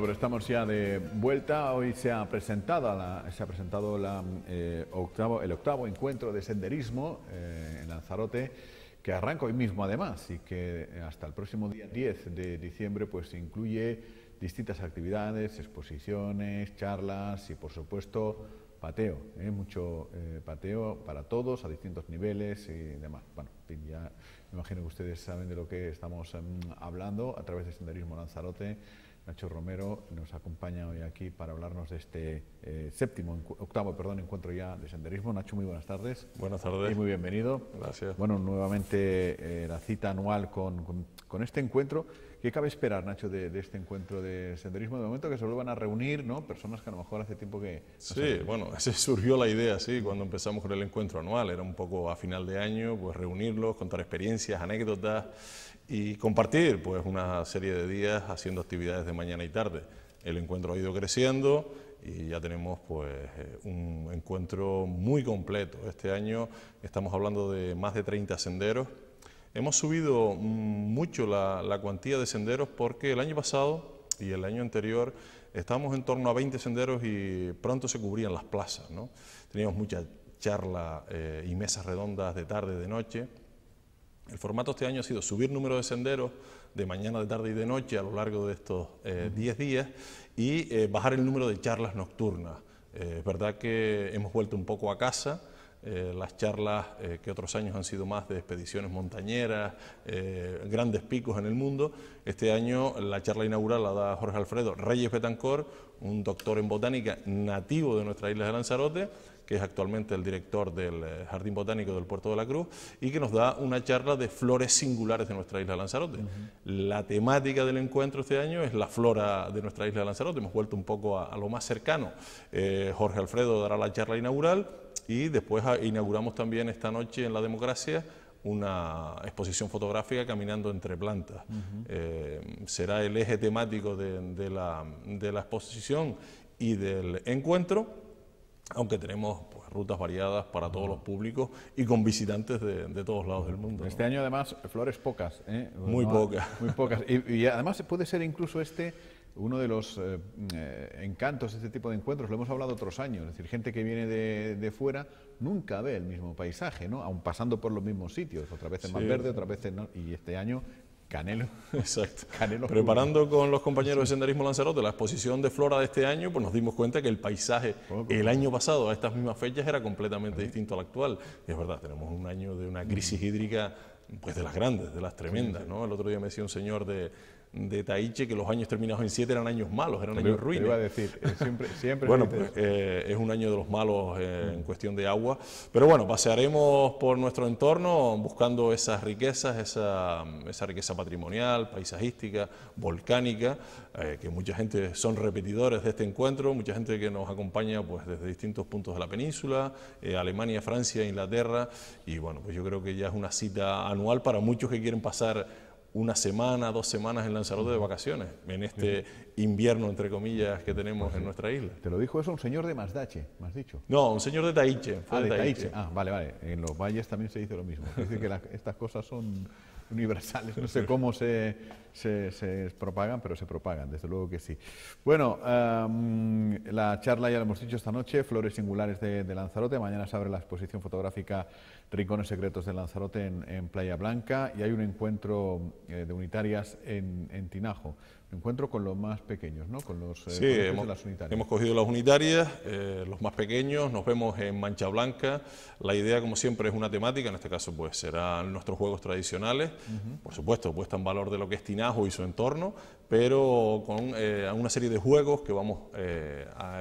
pero estamos ya de vuelta. Hoy se ha presentado, se ha presentado eh, el octavo encuentro de senderismo eh, en Lanzarote, que arranca hoy mismo además y que eh, hasta el próximo día 10 de diciembre pues incluye distintas actividades, exposiciones, charlas y por supuesto pateo, mucho pateo para todos a distintos niveles y demás. Bueno, ya me imagino que ustedes saben de lo que estamos mm, hablando a través de Senderismo Lanzarote. Nacho Romero nos acompaña hoy aquí para hablarnos de este eh, séptimo, octavo, perdón, encuentro ya de senderismo. Nacho, muy buenas tardes. Buenas tardes. Y muy bienvenido. Gracias. Bueno, nuevamente eh, la cita anual con, este encuentro ¿Qué cabe esperar, Nacho, de, este encuentro de senderismo? De momento que se vuelvan a reunir ¿no? personas que a lo mejor hace tiempo que... sí, bueno, se surgió la idea, sí, cuando empezamos con el encuentro anual. Era un poco a final de año, pues reunirlos, contar experiencias, anécdotas y compartir pues una serie de días haciendo actividades de mañana y tarde. El encuentro ha ido creciendo y ya tenemos pues eh, un encuentro muy completo. Este año estamos hablando de más de 30 senderos Hemos subido mucho la, cuantía de senderos porque el año pasado y el año anterior estábamos en torno a 20 senderos y pronto se cubrían las plazas. Teníamos muchas charla eh, y mesas redondas de tarde, de noche. El formato este año ha sido subir número de senderos de mañana, de tarde y de noche a lo largo de estos 10 eh, días y eh, bajar el número de charlas nocturnas. es verdad que hemos vuelto un poco a casa eh, las charlas eh, que otros años han sido más de expediciones montañeras, eh, grandes picos en el mundo. Este año la charla inaugural la da Jorge Alfredo Reyes Betancor, un doctor en botánica nativo de nuestra isla de Lanzarote, que es actualmente el director del Jardín Botánico del Puerto de la Cruz, y que nos da una charla de flores singulares de nuestra isla de Lanzarote. La temática del encuentro este año es la flora de nuestra isla de Lanzarote, hemos vuelto un poco a, lo más cercano. Jorge Alfredo dará la charla inaugural, y después ah, inauguramos también esta noche en La Democracia una exposición fotográfica caminando entre plantas. Eh, será el eje temático de, la, exposición y del encuentro, aunque tenemos pues, rutas variadas para todos los públicos y con visitantes de, todos lados del mundo. Este año además flores pocas. ¿eh? Muy pocas. Muy pocas. y además puede ser incluso este uno de los eh, eh, encantos de este tipo de encuentros, lo hemos hablado otros años, es decir, gente que viene de, fuera nunca ve el mismo paisaje, ¿no? Aun pasando por los mismos sitios, otra vez en Verde, otra vez en... Y este año Canelo. Exacto. Canelo Preparando con los compañeros de Senderismo Lanzarote la exposición de flora de este año, pues nos dimos cuenta que el paisaje el año pasado a estas mismas fechas era completamente distinto al actual. Y es verdad, tenemos un año de una crisis hídrica pues de las grandes, de las tremendas, ¿no? El otro día me decía un señor de, de Taiche que los años terminados en siete... eran años malos, eran años ruines. decir, eh, siempre, bueno, pues, eh, es un año de los malos eh, mm. en cuestión de agua. Pero bueno, pasearemos por nuestro entorno buscando esas riquezas, esa, riqueza patrimonial, paisajística, volcánica, que mucha gente son repetidores de este encuentro, mucha gente que nos acompaña pues, desde distintos puntos de la península, Alemania, Francia, Inglaterra. Y bueno, pues yo creo que ya es una cita anual para muchos que quieren pasar una semana, dos semanas en Lanzarote de vacaciones, en este invierno, entre comillas, que tenemos en nuestra isla. ¿Te lo dijo eso un señor de Masdache, me dicho? No, un señor de Taiche. Ah, de Taiche. Ah, vale, vale. En los valles también se dice lo mismo. Dice que estas cosas son universales. No sé cómo se, se, propagan, pero se propagan, desde luego que sí. Bueno, em, la charla ya la hemos dicho esta noche, Flores Singulares de, Lanzarote. Mañana se abre la exposición fotográfica Rincones Secretos de Lanzarote en, Playa Blanca y hay un encuentro eh, de unitarias en, en Tinajo encuentro con los más pequeños, ¿no? Con los eh, hemos, cogido las unitarias, eh, los más pequeños, nos vemos en Mancha Blanca. La idea, como siempre, es una temática, en este caso, pues serán nuestros juegos tradicionales, por supuesto, pues en valor de lo que es Tinajo y su entorno, pero con eh, una serie de juegos que vamos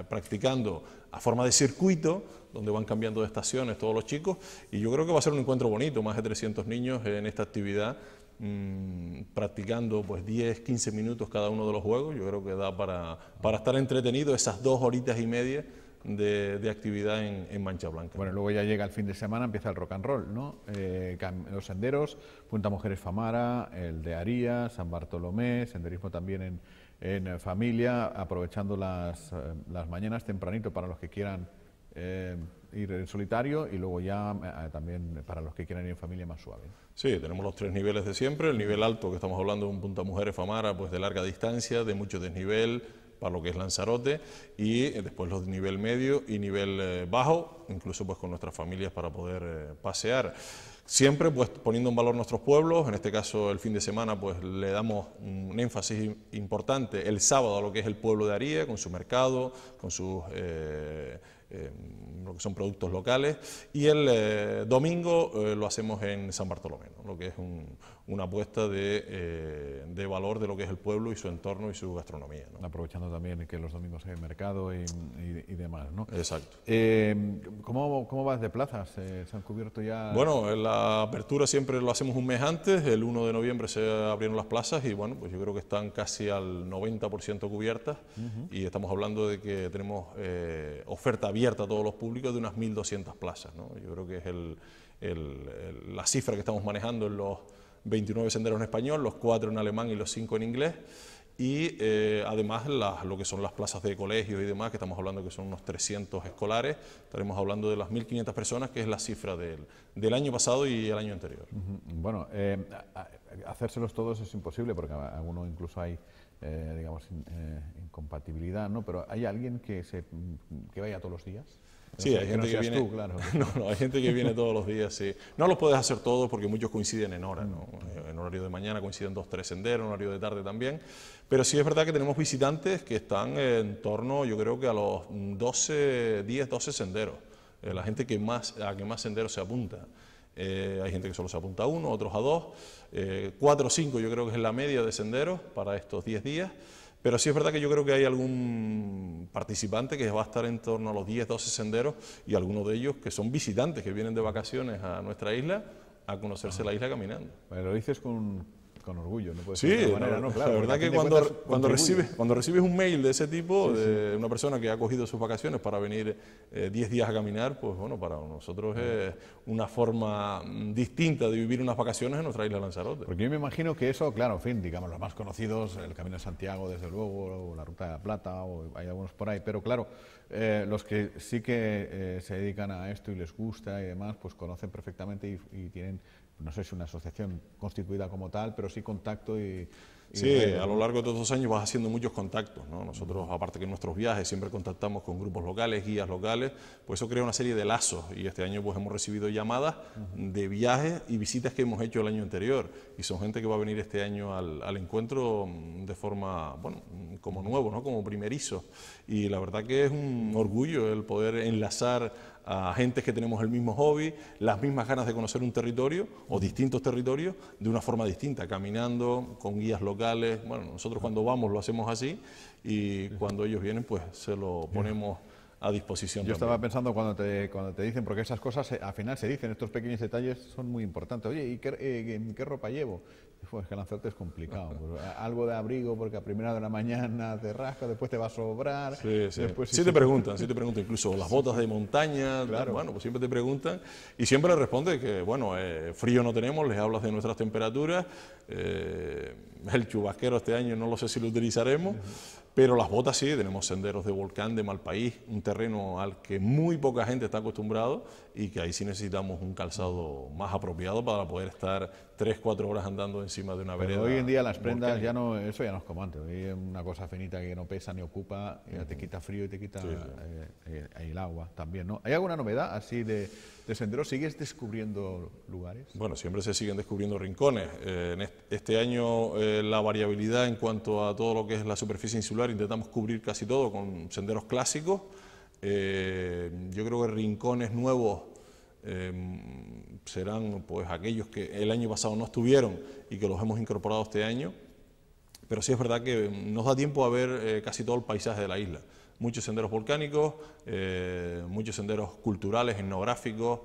practicando a forma de circuito, donde van cambiando de estaciones todos los chicos, y yo creo que va a ser un encuentro bonito, más de 300 niños en esta actividad Mm, practicando pues 10, 15 minutos cada uno de los juegos. Yo creo que da para, estar entretenido esas dos horitas y media de, actividad en, Mancha Blanca. Bueno, luego ya llega el fin de semana, empieza el rock and roll, ¿no? Eh, los senderos, Punta Mujeres Famara, el de Aría, San Bartolomé, senderismo también en, familia, aprovechando eh, las, mañanas tempranito para los que quieran eh, ir en solitario y luego ya eh, eh, también para los que quieran ir en familia más suave. Sí, tenemos los tres niveles de siempre. El nivel alto, que estamos hablando de un Punta Mujeres Famara, pues de larga distancia, de mucho desnivel, para lo que es Lanzarote, y eh, después los de nivel medio y nivel bajo, incluso pues con nuestras familias para poder pasear. Siempre pues poniendo en valor nuestros pueblos, en este caso el fin de semana pues le damos un énfasis importante el sábado a lo que es el pueblo de Aría, con su mercado, con sus... Eh, lo que son productos locales, y el eh, domingo eh, lo hacemos en San Bartolomé, lo que es una apuesta de, valor de lo que es el pueblo y su entorno y su gastronomía. Aprovechando también que los domingos hay mercado y, demás, ¿no? Exacto. ¿cómo, ¿Cómo vas de plazas? ¿Se han cubierto ya...? Bueno, la apertura siempre lo hacemos un mes antes, el 1 de noviembre se abrieron las plazas y bueno, pues yo creo que están casi al 90% cubiertas y estamos hablando de que tenemos oferta bien a todos los públicos de unas 1.200 plazas. Yo creo que es la cifra que estamos manejando en los 29 senderos en español, los 4 en alemán y los 5 en inglés. Y eh, además lo que son las plazas de colegios y demás, que estamos hablando que son unos 300 escolares, estaremos hablando de las 1.500 personas, que es la cifra del, año pasado y el año anterior. Bueno, eh, hacérselos todos es imposible, porque algunos incluso hay eh, digamos, eh, incompatibilidad, ¿no? Pero ¿hay alguien que, se, que vaya todos los días? sí, hay gente que, viene. no, no, hay gente que viene todos los días, sí. No los puedes hacer todos porque muchos coinciden en hora, ¿no? Mm. Eh, en horario de mañana coinciden dos, tres senderos, en horario de tarde también. Pero sí es verdad que tenemos visitantes que están en torno, yo creo que a los 12, 10, 12 senderos. La gente que más, a que más senderos se apunta. Eh, hay gente que solo se apunta a uno, otros a dos, eh, cuatro o cinco yo creo que es la media de senderos para estos diez días, pero sí es verdad que yo creo que hay algún participante que va a estar en torno a los 10, doce senderos y algunos de ellos que son visitantes que vienen de vacaciones a nuestra isla a conocerse la isla caminando. lo dices con con orgullo, no puede ser sí, de manera, no, claro. La verdad que cuando, cuando, recibes, cuando recibes un mail de ese tipo, de una persona que ha cogido sus vacaciones para venir 10 eh, días a caminar, pues bueno, para nosotros es una forma mm, distinta de vivir unas vacaciones en nuestra isla Lanzarote. Porque yo me imagino que eso, claro, en fin, digamos, los más conocidos, el Camino de Santiago, desde luego, o la Ruta de la Plata, o hay algunos por ahí, pero claro, eh, los que sí que eh, se dedican a esto y les gusta y demás, pues conocen perfectamente y, y tienen no sé si una asociación constituida como tal, pero sí contacto y... sí, a lo largo de todos esos años vas haciendo muchos contactos, ¿no? Nosotros, aparte que en nuestros viajes siempre contactamos con grupos locales, guías locales, pues eso crea una serie de lazos y este año pues hemos recibido llamadas de viajes y visitas que hemos hecho el año anterior y son gente que va a venir este año al, al encuentro mm, de forma, bueno, como nuevo, ¿no? como primerizo. Y la verdad que es un orgullo el poder enlazar a gente que tenemos el mismo hobby, las mismas ganas de conocer un territorio o distintos territorios de una forma distinta, caminando con guías locales. Bueno, nosotros cuando vamos lo hacemos así y cuando ellos vienen pues se lo ponemos a disposición. Yo estaba pensando cuando te, cuando te dicen, porque esas cosas eh, al final se dicen, estos pequeños detalles son muy importantes. Oye, ¿y qué, eh, qué ropa llevo? Pues que lanzarte es complicado. algo de abrigo porque a primera de la mañana te rasca, después te va a sobrar. Sí, sí. sí, te preguntan, sí te preguntan, incluso las botas de montaña, claro. bueno, pues siempre te preguntan y siempre le responde que, bueno, eh, frío no tenemos, les hablas de nuestras temperaturas, eh, el chubasquero este año no lo sé si lo utilizaremos, pero las botas sí, tenemos senderos de volcán, de Malpaís, un terreno al que muy poca gente está acostumbrado y que ahí sí necesitamos un calzado más apropiado para poder estar 3, 4 horas andando encima de una Pero vereda. hoy en día las prendas ya no, eso ya no es comante, hoy es una cosa finita que no pesa ni ocupa, te quita frío y te quita eh, eh, el agua también, ¿no? ¿Hay alguna novedad así de, senderos? ¿Sigues descubriendo lugares? Bueno, siempre se siguen descubriendo rincones. Eh, en este, este, año la variabilidad en cuanto a todo lo que es la superficie insular intentamos cubrir casi todo con senderos clásicos. Eh, yo creo que rincones nuevos eh, serán pues aquellos que el año pasado no estuvieron y que los hemos incorporado este año. Pero sí es verdad que nos da tiempo a ver eh, casi todo el paisaje de la isla. Muchos senderos volcánicos, muchos senderos culturales, etnográficos.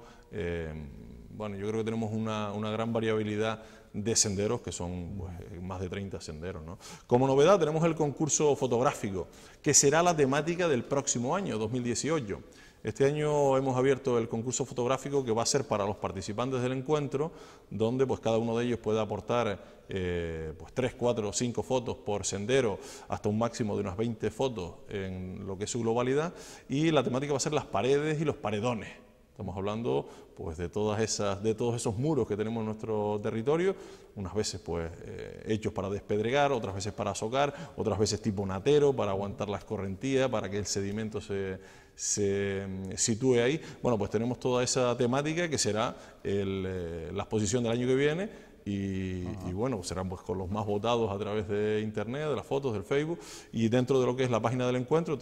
bueno, yo creo que tenemos una gran variabilidad de senderos, que son pues, eh, más de 30 senderos. Como novedad tenemos el concurso fotográfico, que será la temática del próximo año, 2018. Este año hemos abierto el concurso fotográfico que va a ser para los participantes del encuentro, donde pues cada uno de ellos puede aportar eh, pues 3, 4 o 5 fotos por sendero, hasta un máximo de unas 20 fotos en lo que es su globalidad, y la temática va a ser las paredes y los paredones. Estamos hablando pues, de, todas esas, de todos esos muros que tenemos en nuestro territorio, unas veces pues, eh, hechos para despedregar, otras veces para azocar, otras veces tipo natero, para aguantar las correntías, para que el sedimento se, mm, sitúe ahí. Bueno, pues tenemos toda esa temática que será eh, la exposición del año que viene, y, bueno, serán pues con los más votados a través de internet, de las fotos, del Facebook y dentro de lo que es la página del encuentro,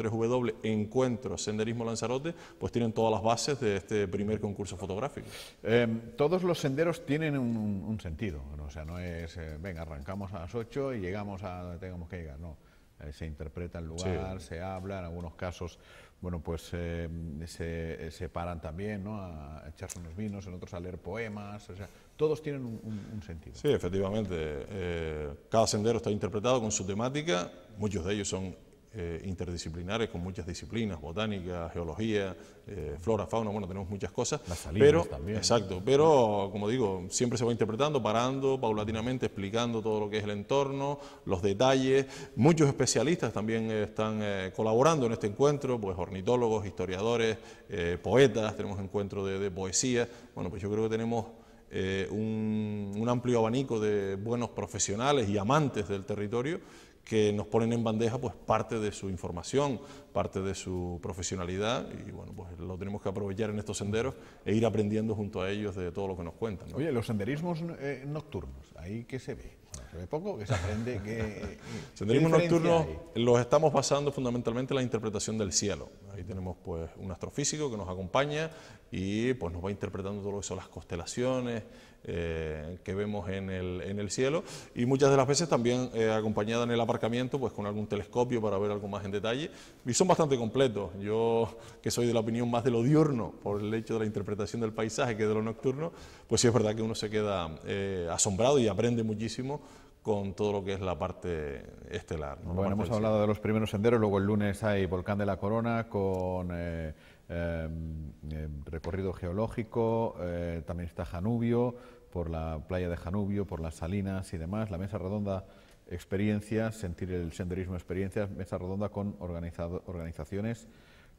encuentro senderismo lanzarote, pues tienen todas las bases de este primer concurso fotográfico. Em, todos los senderos tienen un, sentido, o sea, no es, eh, venga, arrancamos a las 8 y llegamos a donde tengamos que llegar, no. Eh, se interpreta el lugar, se habla, en algunos casos bueno, pues em, se, eh, se, paran también, ¿no? A echarse unos vinos, en otros a leer poemas, o sea, todos tienen un, sentido. Sí, efectivamente. Eh, cada sendero está interpretado con su temática, muchos de ellos son eh, interdisciplinares con muchas disciplinas, botánica, geología, eh, flora, fauna, bueno, tenemos muchas cosas. Las salida, pero, también. Exacto, pero como digo, siempre se va interpretando, parando paulatinamente, explicando todo lo que es el entorno, los detalles. Muchos especialistas también están colaborando en este encuentro, pues ornitólogos, historiadores, poetas, tenemos encuentro de poesía. Bueno, pues yo creo que tenemos eh, un, un, amplio abanico de buenos profesionales y amantes del territorio que nos ponen en bandeja pues, parte de su información, parte de su profesionalidad y bueno, pues lo tenemos que aprovechar en estos senderos e ir aprendiendo junto a ellos de todo lo que nos cuentan. Oye, los senderismos eh, nocturnos, ¿ahí que se ve? ¿Se ve poco? que se aprende? que. Eh, senderismos nocturnos los estamos basando fundamentalmente en la interpretación del cielo. Ahí tenemos pues un astrofísico que nos acompaña y pues nos va interpretando todo eso las constelaciones eh, que vemos en el, en el, cielo y muchas de las veces también acompañada en el aparcamiento pues con algún telescopio para ver algo más en detalle son bastante completos. Yo, que soy de la opinión más de lo diurno, por el hecho de la interpretación del paisaje que de lo nocturno, pues sí es verdad que uno se queda eh, asombrado y aprende muchísimo con todo lo que es la parte estelar. Bueno, hemos hablado de los primeros senderos, luego el lunes hay Volcán de la Corona con eh, em, em, recorrido geológico, eh, también está Janubio, por la playa de Janubio, por las salinas y demás, la mesa redonda experiencias, sentir el senderismo, experiencias, mesa redonda con organizado, organizaciones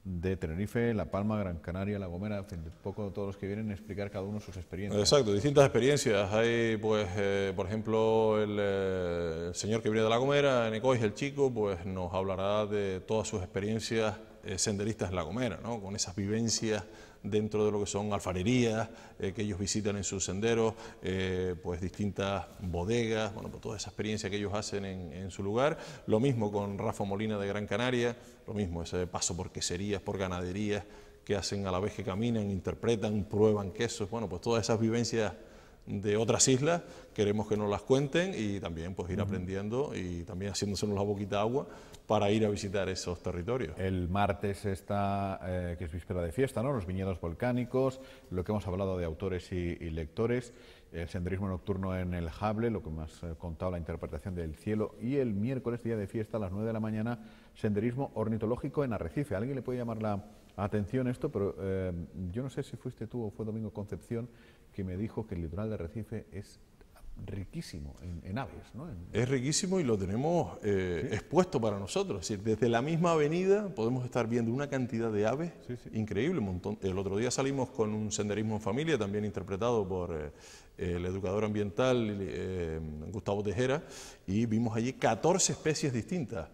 de Tenerife, La Palma, Gran Canaria, La Gomera, en fin, poco todos los que vienen a explicar cada uno sus experiencias. Exacto, distintas experiencias. Hay, pues, eh, por ejemplo, eh, el, señor que viene de La Gomera, Necois, el chico, pues nos hablará de todas sus experiencias eh, senderistas en La Gomera, ¿no? con esas vivencias dentro de lo que son alfarerías eh, que ellos visitan en sus senderos, eh, pues distintas bodegas, bueno, pues toda esa experiencia que ellos hacen en, en, su lugar. Lo mismo con Rafa Molina de Gran Canaria, lo mismo ese paso por queserías, por ganaderías que hacen a la vez que caminan, interpretan, prueban quesos, bueno, pues todas esas vivencias de otras islas, queremos que nos las cuenten y también pues ir aprendiendo y también haciéndonos la boquita agua para ir a visitar esos territorios. El martes está, eh, que es víspera de fiesta, ¿no? los viñedos volcánicos, lo que hemos hablado de autores y, lectores, el senderismo nocturno en el Jable, lo que hemos eh, contado, la interpretación del cielo, y el miércoles, día de fiesta, a las 9 de la mañana, senderismo ornitológico en Arrecife. alguien le puede llamar la atención esto? Pero eh, yo no sé si fuiste tú o fue Domingo Concepción, que me dijo que el litoral de Recife es riquísimo en, aves. ¿no? es riquísimo y lo tenemos eh, expuesto para nosotros. Es decir, desde la misma avenida podemos estar viendo una cantidad de aves increíble. Un montón. El otro día salimos con un senderismo en familia, también interpretado por eh, el educador ambiental eh, Gustavo Tejera, y vimos allí 14 especies distintas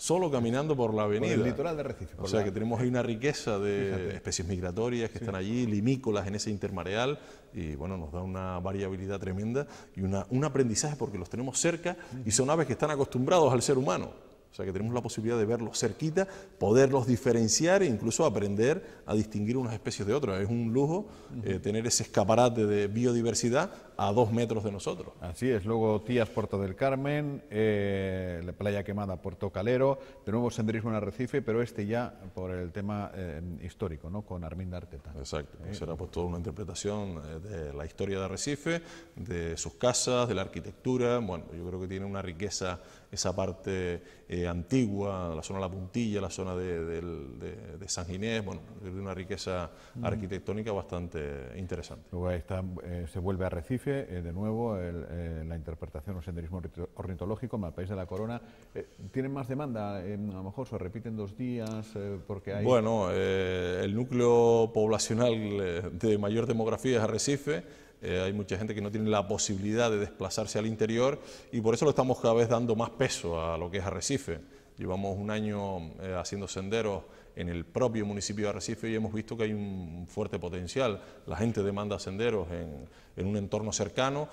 solo caminando por la avenida. el litoral de Recife. O sea que tenemos ahí una riqueza de especies migratorias que están allí, limícolas en ese intermareal, y bueno, nos da una variabilidad tremenda y un aprendizaje porque los tenemos cerca y son aves que están acostumbrados al ser humano. O sea que tenemos la posibilidad de verlos cerquita, poderlos diferenciar e incluso aprender a distinguir unas especies de otras. Es un lujo eh, tener ese escaparate de biodiversidad a dos metros de nosotros. Así es, luego Tías, Puerto del Carmen, eh, la playa quemada, Puerto Calero, de nuevo senderismo en Arrecife, pero este ya por el tema eh, histórico, ¿no? con Arminda Arteta. Exacto, eh. será pues toda una interpretación de la historia de Arrecife, de sus casas, de la arquitectura, bueno, yo creo que tiene una riqueza esa parte antigua, la zona de la puntilla, la zona de, San Ginés, bueno, tiene una riqueza mm. arquitectónica bastante interesante. Luego ahí está, se vuelve a Arrecife, eh, de nuevo eh, la interpretación o senderismo ornitológico, en el país de la corona. Eh, ¿Tienen más demanda? a lo mejor se repiten dos días porque hay... Bueno, el núcleo poblacional de mayor demografía es Arrecife. hay mucha gente que no tiene la posibilidad de desplazarse al interior y por eso lo estamos cada vez dando más peso a lo que es arrecife. Llevamos un año haciendo senderos en el propio municipio de Arrecife y hemos visto que hay un fuerte potencial. La gente demanda senderos en, en un entorno cercano,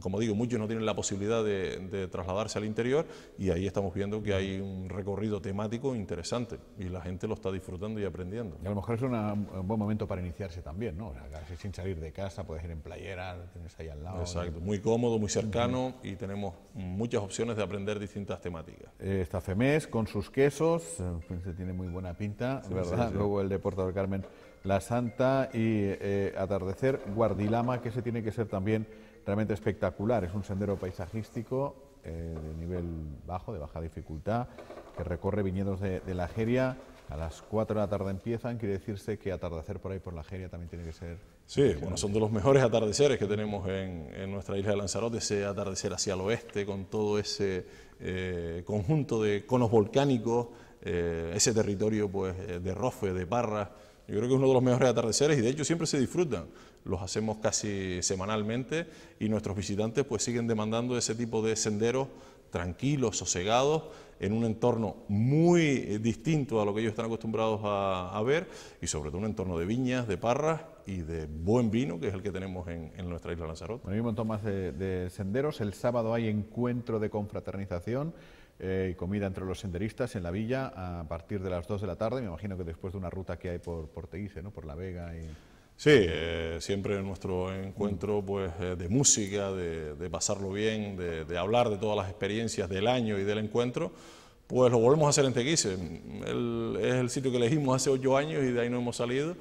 como digo, muchos no tienen la posibilidad de, trasladarse al interior y ahí estamos viendo que hay un recorrido temático interesante y la gente lo está disfrutando y aprendiendo. Y a lo mejor es un buen momento para iniciarse también, ¿no? sin salir de casa, puedes ir en playera, tienes ahí al lado. Exacto, muy cómodo, muy cercano y tenemos muchas opciones de aprender distintas temáticas. Eh, Esta FEMES con sus quesos, eh, se tiene muy buena pinta, ¿verdad? Luego el de Carmen, La Santa y eh, Atardecer Guardilama, que se tiene que ser también realmente espectacular. Es un sendero paisajístico eh, de nivel bajo, de baja dificultad, que recorre viñedos de, la Jeria. A las 4 de la tarde empiezan, quiere decirse que atardecer por ahí por la Jeria también tiene que ser... Sí, bueno, son de los mejores atardeceres que tenemos en, nuestra isla de Lanzarote, ese atardecer hacia el oeste, con todo ese eh, conjunto de conos volcánicos, eh, ese territorio pues, de rofe, de parras, yo creo que es uno de los mejores atardeceres y de hecho siempre se disfrutan los hacemos casi semanalmente y nuestros visitantes pues siguen demandando ese tipo de senderos tranquilos, sosegados, en un entorno muy eh, distinto a lo que ellos están acostumbrados a, ver y sobre todo un entorno de viñas, de parras y de buen vino, que es el que tenemos en, nuestra isla Lanzarote. Bueno, hay un montón más de, senderos. El sábado hay encuentro de confraternización eh, y comida entre los senderistas en la villa a partir de las 2 de la tarde, me imagino que después de una ruta que hay por, por ¿no? por La Vega y... Sí, eh, siempre nuestro encuentro pues, eh, de música, de, pasarlo bien, de, hablar de todas las experiencias del año y del encuentro, pues lo volvemos a hacer en Tequise, es el sitio que elegimos hace ocho años y de ahí no hemos salido.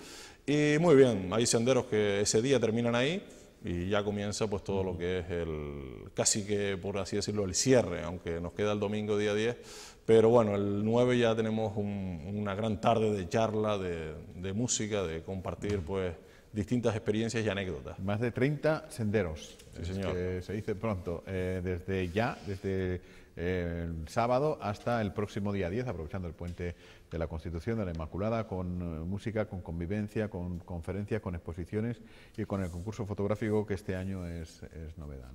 Y muy bien, hay senderos que ese día terminan ahí y ya comienza pues todo lo que es el, casi que por así decirlo, el cierre, aunque nos queda el domingo día 10, pero bueno, el 9 ya tenemos una gran tarde de charla, de, de música, de compartir pues distintas experiencias y anécdotas. Más de 30 senderos, sí, señor. Que se dice pronto, eh, desde ya, desde eh, el sábado hasta el próximo día 10, aprovechando el puente de la Constitución de la Inmaculada, con eh, música, con convivencia, con conferencias, con exposiciones y con el concurso fotográfico que este año es, novedad.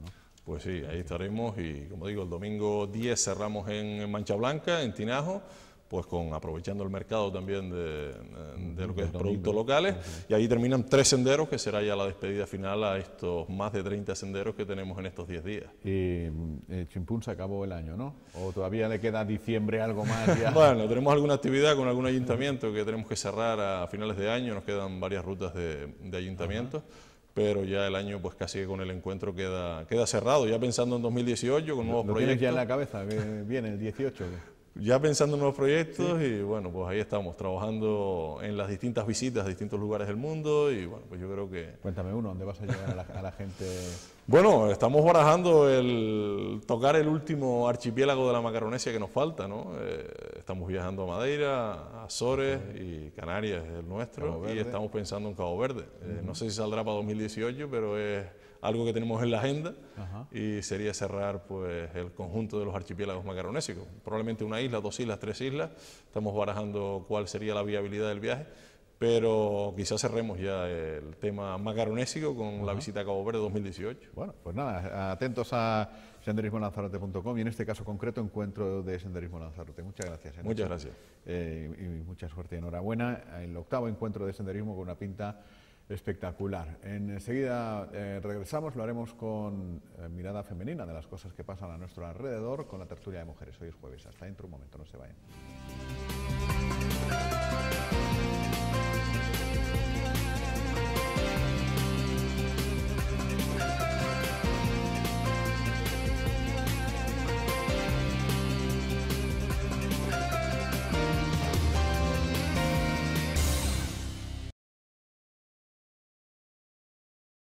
Pues sí, ahí estaremos y como digo, el domingo 10 cerramos en Mancha Blanca, en Tinajo pues con aprovechando el mercado también de, lo que es productos locales, y ahí terminan tres senderos, que será ya la despedida final a estos más de 30 senderos que tenemos en estos 10 días. Y eh, se acabó el año, ¿no? ¿O todavía le queda diciembre algo más? bueno, tenemos alguna actividad con algún ayuntamiento que tenemos que cerrar a finales de año, nos quedan varias rutas de, ayuntamiento, ayuntamientos. pero ya el año pues casi con el encuentro queda, queda cerrado, ya pensando en 2018 con nuevos proyectos. ya en la cabeza viene el 18? ya pensando en nuevos proyectos y bueno, pues ahí estamos, trabajando en las distintas visitas a distintos lugares del mundo y bueno, pues yo creo que... Cuéntame uno, ¿dónde vas a llevar a la, gente? Bueno, estamos barajando el tocar el último archipiélago de la Macaronesia que nos falta, ¿no? Eh, estamos viajando a Madeira, a Azores y Canarias, el nuestro, y estamos pensando en Cabo Verde. Eh, no sé si saldrá para 2018, pero es algo que tenemos en la agenda y sería cerrar pues, el conjunto de los archipiélagos macaronésicos. Probablemente una isla, dos islas, tres islas. Estamos barajando cuál sería la viabilidad del viaje, pero quizás cerremos ya el tema macaronésico con la visita a Cabo Verde 2018. Bueno, pues nada, atentos a senderismolanzarote.com y en este caso concreto encuentro de Senderismo Lanzarote. Muchas gracias. Muchas gracias. Eh, y mucha suerte y enhorabuena. El octavo encuentro de senderismo con una pinta espectacular. Enseguida eh, regresamos, lo haremos con eh, mirada femenina de las cosas que pasan a nuestro alrededor con la tertulia de mujeres. Hoy es jueves, hasta dentro un momento, no se vayan.